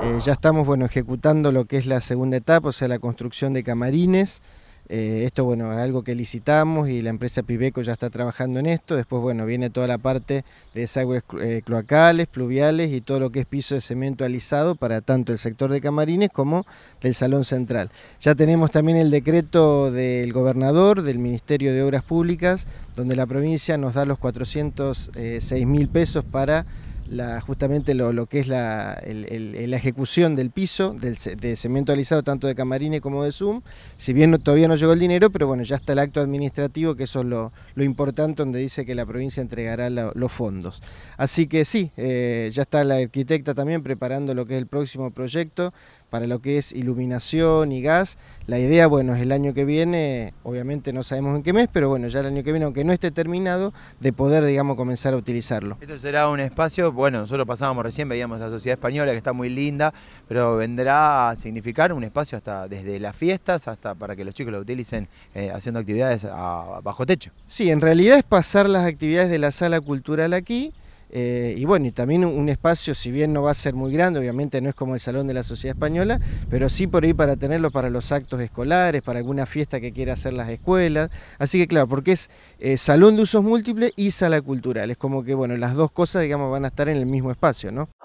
Eh, ya estamos bueno, ejecutando lo que es la segunda etapa, o sea, la construcción de camarines. Eh, esto bueno, es algo que licitamos y la empresa Pibeco ya está trabajando en esto. Después bueno, viene toda la parte de desagües eh, cloacales, pluviales y todo lo que es piso de cemento alisado para tanto el sector de camarines como del Salón Central. Ya tenemos también el decreto del gobernador del Ministerio de Obras Públicas, donde la provincia nos da los 406 mil pesos para justamente lo, que es la, ejecución del piso, de cemento alisado, tanto de Camarines como de Zoom. Si bien todavía no llegó el dinero, pero bueno, ya está el acto administrativo, que eso es lo, importante, donde dice que la provincia entregará los fondos. Así que sí, eh, ya está la arquitecta también preparando lo que es el próximo proyecto para lo que es iluminación y gas. La idea, bueno, es el año que viene, obviamente no sabemos en qué mes, pero bueno, ya el año que viene, aunque no esté terminado, de poder, digamos, comenzar a utilizarlo. Esto será un espacio bueno, nosotros pasábamos recién, veíamos la sociedad española que está muy linda, pero vendrá a significar un espacio hasta desde las fiestas hasta para que los chicos lo utilicen eh, haciendo actividades bajo techo. Sí, en realidad es pasar las actividades de la sala cultural aquí eh, y bueno, y también un espacio, si bien no va a ser muy grande, obviamente no es como el Salón de la Sociedad Española, pero sí por ahí para tenerlo para los actos escolares, para alguna fiesta que quiera hacer las escuelas. Así que claro, porque es eh, Salón de Usos Múltiples y Sala Cultural. Es como que, bueno, las dos cosas, digamos, van a estar en el mismo espacio, ¿no?